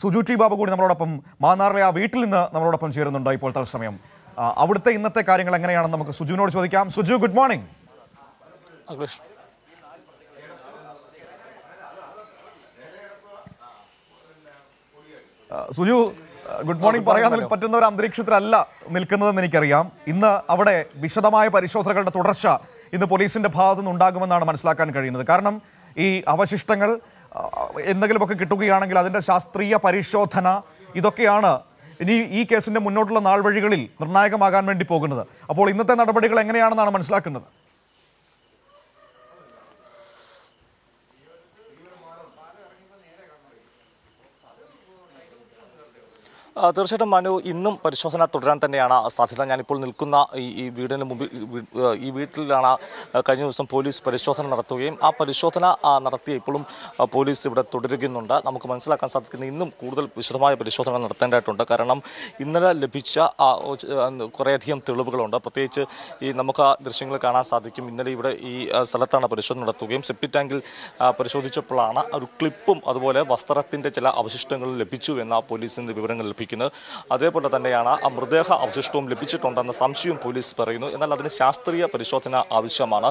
സുജു T Babu കൂടി നമ്മളോടൊപ്പം മാന്നാറിലെ ആ വീട്ടിൽ നിന്ന് നമ്മളോടൊപ്പം ചേരുന്നുണ്ട് ഇപ്പോൾ തത്സമയം അവിടുത്തെ ഇന്നത്തെ കാര്യങ്ങൾ എങ്ങനെയാണെന്ന് നമുക്ക് സുജുവിനോട് ചോദിക്കാം Suju good morning Suju good morning പറയാൻ പറ്റുന്ന ഒരു അന്തരീക്ഷത്തിലല്ല നിൽക്കുന്നതെന്ന് എനിക്കറിയാം ഇന്ന് അവിടെ വിശദമായ പരിശോധനകളുടെ തുടർച്ച ഇന്ന് പോലീസിന്റെ ഭാഗത്തു ഉണ്ടാകുമെന്നാണ് മനസ്സിലാക്കാൻ കഴിയുന്നത് കാരണം ഈ അവശിഷ്ടങ്ങൾ എന്തെങ്കിലുമൊക്കെ കിട്ടുകയാണെങ്കിൽ അതിൻ്റെ ശാസ്ത്രീയ പരിശോധന ഇതൊക്കെയാണ് ഇനി ഈ കേസിൻ്റെ മുന്നോട്ടുള്ള നാൾ വഴികളിൽ നിർണായകമാകാൻ വേണ്ടി പോകുന്നത് അപ്പോൾ ഇന്നത്തെ നടപടികൾ എങ്ങനെയാണെന്നാണ് മനസ്സിലാക്കുന്നത് തീർച്ചയായിട്ടും മനു ഇന്നും പരിശോധന തുടരാൻ തന്നെയാണ് സാധ്യത ഞാനിപ്പോൾ നിൽക്കുന്ന ഈ വീടിന് മുമ്പിൽ ഈ വീട്ടിലാണ് കഴിഞ്ഞ ദിവസം പോലീസ് പരിശോധന നടത്തുകയും ആ പരിശോധന നടത്തിയ ഇപ്പോഴും പോലീസ് ഇവിടെ തുടരുകുന്നുണ്ട് നമുക്ക് മനസ്സിലാക്കാൻ സാധിക്കുന്ന ഇന്നും കൂടുതൽ വിശദമായ പരിശോധന നടത്തേണ്ടതായിട്ടുണ്ട് കാരണം ഇന്നലെ ലഭിച്ച കുറേയധികം തെളിവുകളുണ്ട് പ്രത്യേകിച്ച് ഈ നമുക്ക് ആ ദൃശ്യങ്ങൾ കാണാൻ സാധിക്കും ഇന്നലെ ഇവിടെ ഈ സ്ഥലത്താണ് പരിശോധന നടത്തുകയും സെപ്റ്റി ടാങ്കിൽ പരിശോധിച്ചപ്പോഴാണ് ഒരു ക്ലിപ്പും അതുപോലെ വസ്ത്രത്തിൻ്റെ ചില അവശിഷ്ടങ്ങളും ലഭിച്ചു എന്ന പോലീസിൻ്റെ വിവരങ്ങൾ ലഭിക്കും ഉപയോഗിക്കുന്നത് അതേപോലെ തന്നെയാണ് ആ മൃതദേഹ അവശിഷ്ടവും ലഭിച്ചിട്ടുണ്ടെന്ന സംശയവും പോലീസ് പറയുന്നു എന്നാൽ അതിന് ശാസ്ത്രീയ പരിശോധന ആവശ്യമാണ്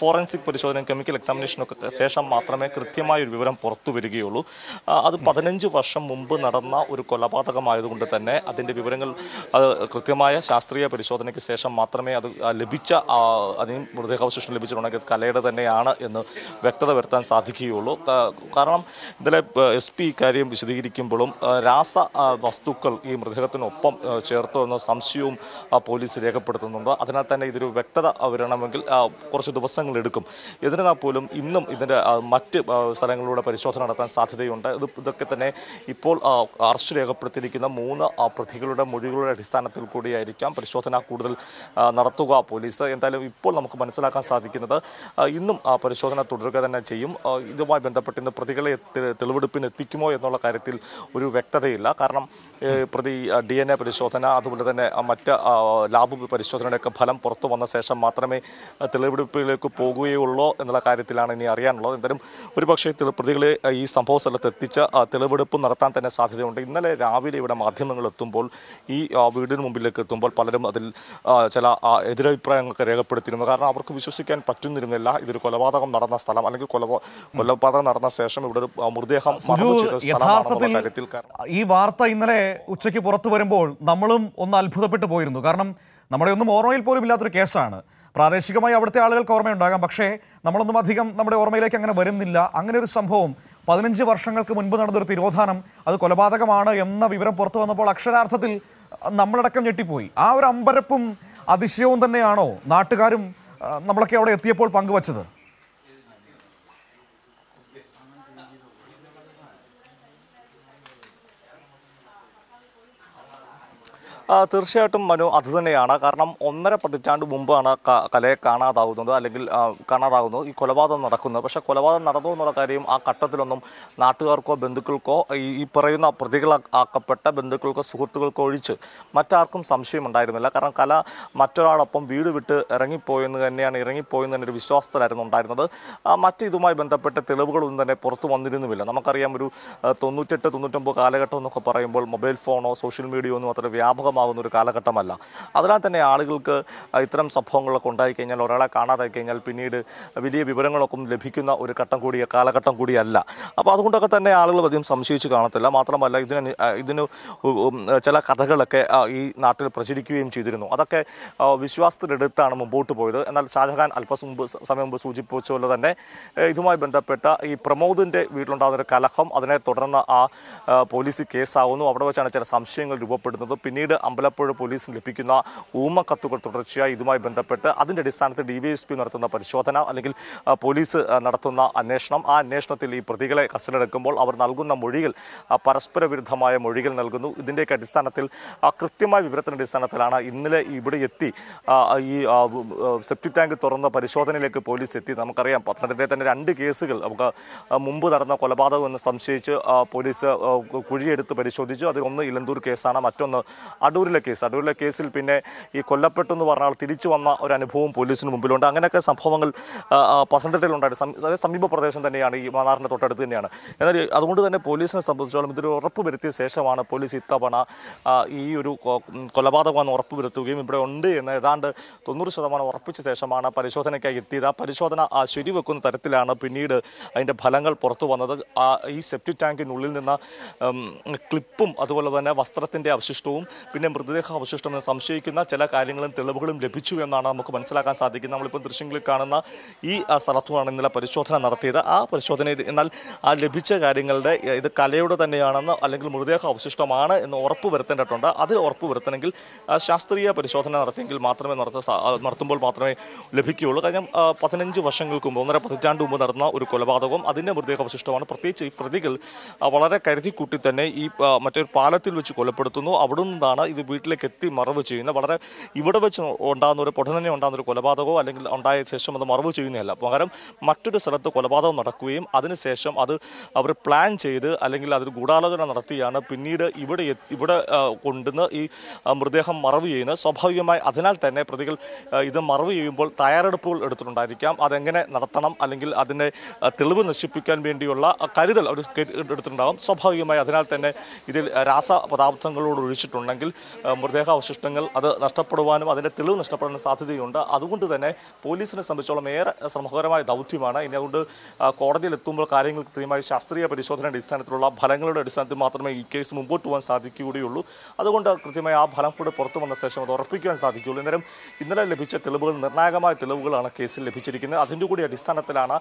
ഫോറൻസിക് പരിശോധന കെമിക്കൽ എക്സാമിനേഷനൊക്കെ ശേഷം മാത്രമേ കൃത്യമായ ഒരു വിവരം പുറത്തു വരികയുള്ളൂ അത് പതിനഞ്ച് വർഷം മുമ്പ് നടന്ന ഒരു കൊലപാതകമായതുകൊണ്ട് തന്നെ അതിൻ്റെ വിവരങ്ങൾ അത് കൃത്യമായ ശാസ്ത്രീയ പരിശോധനയ്ക്ക് ശേഷം മാത്രമേ അത് ലഭിച്ച അതിന് അവശിഷ്ടം ലഭിച്ചിട്ടുണ്ടെങ്കിൽ കലയുടെ തന്നെയാണ് എന്ന് വ്യക്തത വരുത്താൻ സാധിക്കുകയുള്ളൂ കാരണം ഇതിലെ എസ് പി ഇക്കാര്യം വിശദീകരിക്കുമ്പോഴും രാസ വസ്തുക്കൾ ഈ മൃതദേഹത്തിനൊപ്പം ചേർത്തു എന്ന സംശയവും പോലീസ് രേഖപ്പെടുത്തുന്നുണ്ട് അതിനാൽ തന്നെ ഇതൊരു വ്യക്തത വരണമെങ്കിൽ കുറച്ച് എടുക്കും എന്നിരുന്നാൽ പോലും ഇന്നും ഇതിൻ്റെ മറ്റ് സ്ഥലങ്ങളിലൂടെ പരിശോധന നടത്താൻ സാധ്യതയുണ്ട് ഇത് ഇതൊക്കെ തന്നെ ഇപ്പോൾ അറസ്റ്റ് രേഖപ്പെടുത്തിയിരിക്കുന്ന മൂന്ന് പ്രതികളുടെ മൊഴികളുടെ അടിസ്ഥാനത്തിൽ കൂടിയായിരിക്കാം പരിശോധന കൂടുതൽ നടത്തുക പോലീസ് എന്തായാലും ഇപ്പോൾ നമുക്ക് മനസ്സിലാക്കാൻ സാധിക്കുന്നത് ഇന്നും പരിശോധന തുടരുക തന്നെ ചെയ്യും ഇതുമായി ബന്ധപ്പെട്ട് ഇന്ന് പ്രതികളെ തെളിവെടുപ്പിന് എത്തിക്കുമോ എന്നുള്ള കാര്യത്തിൽ ഒരു വ്യക്തതയില്ല കാരണം പ്രതി ഡി എൻ എ പരിശോധന അതുപോലെ തന്നെ മറ്റ് ലാബ് പരിശോധനയുടെയൊക്കെ ഫലം പുറത്തു വന്ന ശേഷം മാത്രമേ തെളിവെടുപ്പിലേക്ക് പോകുകയുള്ളൂ എന്നുള്ള കാര്യത്തിലാണ് ഇനി അറിയാനുള്ളത് എന്തായാലും ഒരുപക്ഷെ പ്രതികളെ ഈ സംഭവ സ്ഥലത്ത് എത്തിച്ച് തെളിവെടുപ്പ് നടത്താൻ തന്നെ സാധ്യതയുണ്ട് ഇന്നലെ രാവിലെ ഇവിടെ മാധ്യമങ്ങൾ എത്തുമ്പോൾ ഈ വീടിന് മുമ്പിലേക്ക് എത്തുമ്പോൾ പലരും അതിൽ ചില എതിരഭിപ്രായങ്ങളൊക്കെ രേഖപ്പെടുത്തിയിരുന്നു കാരണം അവർക്ക് വിശ്വസിക്കാൻ പറ്റുന്നിരുന്നില്ല ഇതൊരു കൊലപാതകം നടന്ന സ്ഥലം അല്ലെങ്കിൽ കൊല കൊലപാതകം നടന്ന ശേഷം ഇവിടെ ഒരു മൃതദേഹം ഈ വാർത്ത ഇന്നലെ ഉച്ചയ്ക്ക് പുറത്തു വരുമ്പോൾ നമ്മളും ഒന്ന് അത്ഭുതപ്പെട്ടു പോയിരുന്നു കാരണം നമ്മുടെ ഒന്നും ഓർമ്മയിൽ പോലും ഇല്ലാത്തൊരു കേസാണ് പ്രാദേശികമായി അവിടുത്തെ ആളുകൾക്ക് ഓർമ്മയുണ്ടാകാം പക്ഷേ നമ്മളൊന്നും അധികം നമ്മുടെ ഓർമ്മയിലേക്ക് അങ്ങനെ വരുന്നില്ല അങ്ങനെ ഒരു സംഭവം പതിനഞ്ച് വർഷങ്ങൾക്ക് മുൻപ് നടന്നൊരു തിരോധാനം അത് കൊലപാതകമാണ് എന്ന വിവരം പുറത്തു വന്നപ്പോൾ അക്ഷരാർത്ഥത്തിൽ നമ്മളടക്കം ഞെട്ടിപ്പോയി ആ ഒരു അമ്പരപ്പും അതിശയവും തന്നെയാണോ നാട്ടുകാരും നമ്മളൊക്കെ അവിടെ എത്തിയപ്പോൾ പങ്കുവച്ചത് തീർച്ചയായിട്ടും മനു അത് തന്നെയാണ് കാരണം ഒന്നര പതിറ്റാണ്ട് മുമ്പാണ് കലയെ കാണാതാവുന്നത് അല്ലെങ്കിൽ കാണാതാവുന്നത് ഈ കൊലപാതകം നടക്കുന്നത് പക്ഷേ കൊലപാതകം നടന്നു എന്നുള്ള കാര്യം ആ ഘട്ടത്തിലൊന്നും നാട്ടുകാർക്കോ ബന്ധുക്കൾക്കോ ഈ പറയുന്ന ആക്കപ്പെട്ട ബന്ധുക്കൾക്കോ സുഹൃത്തുക്കൾക്കോ ഒഴിച്ച് മറ്റാർക്കും സംശയം ഉണ്ടായിരുന്നില്ല കാരണം കല മറ്റൊരാളൊപ്പം വീട് വിട്ട് ഇറങ്ങിപ്പോയെന്ന് തന്നെയാണ് ഇറങ്ങിപ്പോയെന്ന് തന്നെ ഒരു വിശ്വാസത്തിലായിരുന്നു ഉണ്ടായിരുന്നത് മറ്റ് ഇതുമായി ബന്ധപ്പെട്ട തെളിവുകളൊന്നും തന്നെ പുറത്തു വന്നിരുന്നുമില്ല നമുക്കറിയാം ഒരു തൊണ്ണൂറ്റെട്ട് തൊണ്ണൂറ്റൊമ്പത് കാലഘട്ടം എന്നൊക്കെ പറയുമ്പോൾ മൊബൈൽ ഫോണോ സോഷ്യൽ മീഡിയയോ ഒന്നും അത്ര വ്യാപകം സ്വന്തമാകുന്ന ഒരു കാലഘട്ടമല്ല അതിനാൽ തന്നെ ആളുകൾക്ക് ഇത്തരം സംഭവങ്ങളൊക്കെ ഉണ്ടായിക്കഴിഞ്ഞാൽ ഒരാളെ കാണാതായി കഴിഞ്ഞാൽ പിന്നീട് വലിയ വിവരങ്ങളൊക്കെ ലഭിക്കുന്ന ഒരു ഘട്ടം കൂടിയ കാലഘട്ടം കൂടിയല്ല അപ്പോൾ അതുകൊണ്ടൊക്കെ തന്നെ ആളുകൾ അധികം സംശയിച്ച് കാണത്തില്ല മാത്രമല്ല ഇതിന് ഇതിന് ചില കഥകളൊക്കെ ഈ നാട്ടിൽ പ്രചരിക്കുകയും ചെയ്തിരുന്നു അതൊക്കെ വിശ്വാസത്തിലെടുത്താണ് മുമ്പോട്ട് പോയത് എന്നാൽ ഷാജഹാൻ അല്പം മുമ്പ് സമയം മുമ്പ് സൂചിപ്പിച്ച പോലെ തന്നെ ഇതുമായി ബന്ധപ്പെട്ട ഈ പ്രമോദിൻ്റെ വീട്ടിലുണ്ടാകുന്ന ഒരു കലഹം അതിനെ തുടർന്ന് ആ പോലീസ് കേസാവുന്നു അവിടെ വെച്ചാണ് ചില സംശയങ്ങൾ രൂപപ്പെടുന്നത് പിന്നീട് അമ്പലപ്പുഴ പോലീസിന് ലഭിക്കുന്ന ഊമക്കത്തുകൾ തുടർച്ചയായി ഇതുമായി ബന്ധപ്പെട്ട് അതിൻ്റെ അടിസ്ഥാനത്തിൽ ഡി എസ് പി നടത്തുന്ന പരിശോധന അല്ലെങ്കിൽ പോലീസ് നടത്തുന്ന അന്വേഷണം ആ അന്വേഷണത്തിൽ ഈ പ്രതികളെ കസ്റ്റഡി എടുക്കുമ്പോൾ അവർ നൽകുന്ന മൊഴികൾ പരസ്പര വിരുദ്ധമായ മൊഴികൾ നൽകുന്നു ഇതിൻ്റെയൊക്കെ അടിസ്ഥാനത്തിൽ കൃത്യമായ വിവരത്തിൻ്റെ അടിസ്ഥാനത്തിലാണ് ഇന്നലെ ഇവിടെ എത്തി ഈ സെപ്റ്റി ടാങ്ക് തുറന്ന പരിശോധനയിലേക്ക് പോലീസ് എത്തി നമുക്കറിയാം പത്തനംതിട്ടയിൽ തന്നെ രണ്ട് കേസുകൾ നമുക്ക് മുമ്പ് നടന്ന കൊലപാതകം എന്ന് സംശയിച്ച് പോലീസ് കുഴിയെടുത്ത് പരിശോധിച്ചു അതിലൊന്ന് ഇലന്തൂർ കേസാണ് മറ്റൊന്ന് അടുത്ത അടൂരിലെ കേസ് അടൂരിലെ കേസിൽ പിന്നെ ഈ കൊല്ലപ്പെട്ടു എന്ന് പറഞ്ഞാൽ തിരിച്ചു വന്ന ഒരു അനുഭവം പോലീസിന് മുമ്പിലുണ്ട് അങ്ങനെയൊക്കെ സംഭവങ്ങൾ പത്തനംതിട്ടയിലുണ്ടായിട്ട് അതായത് സമീപ പ്രദേശം തന്നെയാണ് ഈ മാനാറിൻ്റെ തൊട്ടടുത്ത് തന്നെയാണ് എന്നാൽ അതുകൊണ്ട് തന്നെ പോലീസിനെ സംബന്ധിച്ചോളം ഇതൊരു ഉറപ്പ് വരുത്തിയ ശേഷമാണ് പോലീസ് ഇത്തവണ ഈ ഒരു കൊലപാതകമെന്ന് ഉറപ്പ് വരുത്തുകയും ഇവിടെ ഉണ്ട് എന്ന് ഏതാണ്ട് തൊണ്ണൂറ് ശതമാനം ഉറപ്പിച്ച ശേഷമാണ് പരിശോധനയ്ക്കായി എത്തിയത് ആ പരിശോധന ശരിവെക്കുന്ന തരത്തിലാണ് പിന്നീട് അതിൻ്റെ ഫലങ്ങൾ പുറത്തു വന്നത് ഈ സെപ്റ്റി ടാങ്കിനുള്ളിൽ നിന്ന് ക്ലിപ്പും അതുപോലെ തന്നെ വസ്ത്രത്തിൻ്റെ അവശിഷ്ടവും പിന്നെ അദ്ദേഹത്തിൻ്റെ മൃതദേഹാവശിഷ്ടം എന്ന് സംശയിക്കുന്ന ചില കാര്യങ്ങളും തെളിവുകളും ലഭിച്ചു എന്നാണ് നമുക്ക് മനസ്സിലാക്കാൻ സാധിക്കുന്നത് നമ്മളിപ്പോൾ ദൃശ്യങ്ങളിൽ കാണുന്ന ഈ സ്ഥലത്തുമാണ് ഇന്നലെ പരിശോധന നടത്തിയത് ആ പരിശോധനയിൽ എന്നാൽ ആ ലഭിച്ച കാര്യങ്ങളുടെ ഇത് കലയുടെ തന്നെയാണെന്ന് അല്ലെങ്കിൽ അവശിഷ്ടമാണ് എന്ന് ഉറപ്പ് വരുത്തേണ്ടതുണ്ട് അതിൽ ഉറപ്പ് വരുത്തണമെങ്കിൽ ശാസ്ത്രീയ പരിശോധന നടത്തിയെങ്കിൽ മാത്രമേ നടത്ത നടത്തുമ്പോൾ മാത്രമേ ലഭിക്കുകയുള്ളൂ കാരണം പതിനഞ്ച് വർഷങ്ങൾക്ക് മുമ്പ് ഒന്നര പതിറ്റാണ്ട് മുമ്പ് നടന്ന ഒരു കൊലപാതകവും അതിൻ്റെ അവശിഷ്ടമാണ് പ്രത്യേകിച്ച് ഈ പ്രതികൾ വളരെ കരുതിക്കൂട്ടി തന്നെ ഈ മറ്റൊരു പാലത്തിൽ വെച്ച് കൊലപ്പെടുത്തുന്നു അവിടെ നിന്നാണ് ഇത് വീട്ടിലേക്ക് എത്തി മറവ് ചെയ്യുന്ന വളരെ ഇവിടെ വെച്ച് ഉണ്ടാകുന്ന ഒരു പൊടുന്നനെ ഉണ്ടാകുന്ന ഒരു കൊലപാതകമോ അല്ലെങ്കിൽ ഉണ്ടായ ശേഷം അത് മറവ് ചെയ്യുന്നതല്ല പകരം മറ്റൊരു സ്ഥലത്ത് കൊലപാതകം നടക്കുകയും അതിനുശേഷം അത് അവർ പ്ലാൻ ചെയ്ത് അല്ലെങ്കിൽ അതിൽ ഗൂഢാലോചന നടത്തിയാണ് പിന്നീട് ഇവിടെ ഇവിടെ കൊണ്ടുവന്ന് ഈ മൃതദേഹം മറവ് ചെയ്യുന്നത് സ്വാഭാവികമായി അതിനാൽ തന്നെ പ്രതികൾ ഇത് മറവ് ചെയ്യുമ്പോൾ തയ്യാറെടുപ്പുകൾ എടുത്തിട്ടുണ്ടായിരിക്കാം അതെങ്ങനെ നടത്തണം അല്ലെങ്കിൽ അതിനെ തെളിവ് നശിപ്പിക്കാൻ വേണ്ടിയുള്ള കരുതൽ അവർ എടുത്തിട്ടുണ്ടാകും സ്വാഭാവികമായി അതിനാൽ തന്നെ ഇതിൽ രാസപദാർത്ഥങ്ങളോട് ഒഴിച്ചിട്ടുണ്ടെങ്കിൽ മൃതദേഹ അവശിഷ്ടങ്ങൾ അത് നഷ്ടപ്പെടുവാനും അതിൻ്റെ തെളിവ് നഷ്ടപ്പെടാനും സാധ്യതയുണ്ട് അതുകൊണ്ട് തന്നെ പോലീസിനെ സംബന്ധിച്ചോളം ഏറെ ശ്രമകരമായ ദൗത്യമാണ് ഇനി അതുകൊണ്ട് കോടതിയിൽ എത്തുമ്പോൾ കാര്യങ്ങൾ കൃത്യമായി ശാസ്ത്രീയ പരിശോധനയുടെ അടിസ്ഥാനത്തിലുള്ള ഫലങ്ങളുടെ അടിസ്ഥാനത്തിൽ മാത്രമേ ഈ കേസ് മുമ്പോട്ട് പോകാൻ സാധിക്കുകയുള്ളൂ അതുകൊണ്ട് കൃത്യമായി ആ ഫലം കൂടെ പുറത്തു വന്ന ശേഷം അത് ഉറപ്പിക്കാൻ സാധിക്കുകയുള്ളൂ അന്നേരം ഇന്നലെ ലഭിച്ച തെളിവുകൾ നിർണായകമായ തെളിവുകളാണ് കേസിൽ ലഭിച്ചിരിക്കുന്നത് അതിൻ്റെ കൂടി അടിസ്ഥാനത്തിലാണ്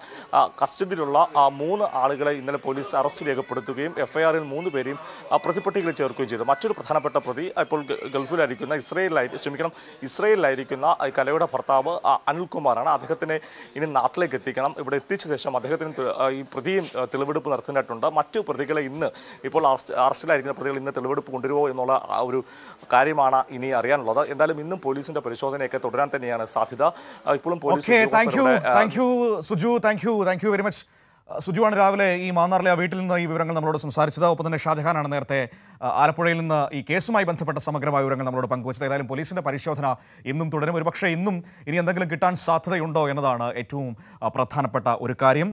കസ്റ്റഡിയിലുള്ള ആ മൂന്ന് ആളുകളെ ഇന്നലെ പോലീസ് അറസ്റ്റ് രേഖപ്പെടുത്തുകയും എഫ്ഐആറിൽ മൂന്ന് പേരെയും പ്രതിപ്പട്ടികയിൽ ചേർക്കുകയും ചെയ്തു മറ്റൊരു പ്രധാനപ്പെട്ട പ്രതി ഇപ്പോൾ ഗൾഫിലായിരിക്കുന്ന ഇസ്രയേലിലായി ക്ഷമിക്കണം ഇസ്രയേലിലായിരിക്കുന്ന കലയുടെ ഭർത്താവ് അനിൽകുമാറാണ് അദ്ദേഹത്തിനെ ഇനി നാട്ടിലേക്ക് എത്തിക്കണം ഇവിടെ എത്തിച്ച ശേഷം അദ്ദേഹത്തിന് ഈ പ്രതിയും തെളിവെടുപ്പ് നടത്തിയിട്ടുണ്ട് മറ്റു പ്രതികളെ ഇന്ന് ഇപ്പോൾ അറസ്റ്റ് അറസ്റ്റിലായിരിക്കുന്ന പ്രതികൾ ഇന്ന് തെളിവെടുപ്പ് കൊണ്ടുവരുമോ എന്നുള്ള ഒരു കാര്യമാണ് ഇനി അറിയാനുള്ളത് എന്തായാലും ഇന്നും പോലീസിന്റെ പരിശോധനയൊക്കെ തുടരാൻ തന്നെയാണ് സാധ്യത ഇപ്പോഴും police thank you thank you Suju thank you thank you very much സുജുവാണ് രാവിലെ ഈ മാന്നാറിലെ ആ വീട്ടിൽ നിന്ന് ഈ വിവരങ്ങൾ നമ്മളോട് സംസാരിച്ചത് ഒപ്പം തന്നെ ഷാജഹാനാണ് നേരത്തെ ആലപ്പുഴയിൽ നിന്ന് ഈ കേസുമായി ബന്ധപ്പെട്ട സമഗ്രമായ വിവരങ്ങൾ നമ്മളോട് പങ്കുവച്ചത് ഏതായാലും പോലീസിൻ്റെ പരിശോധന ഇന്നും തുടരും ഒരുപക്ഷെ ഇന്നും ഇനി എന്തെങ്കിലും കിട്ടാൻ സാധ്യതയുണ്ടോ എന്നതാണ് ഏറ്റവും പ്രധാനപ്പെട്ട ഒരു കാര്യം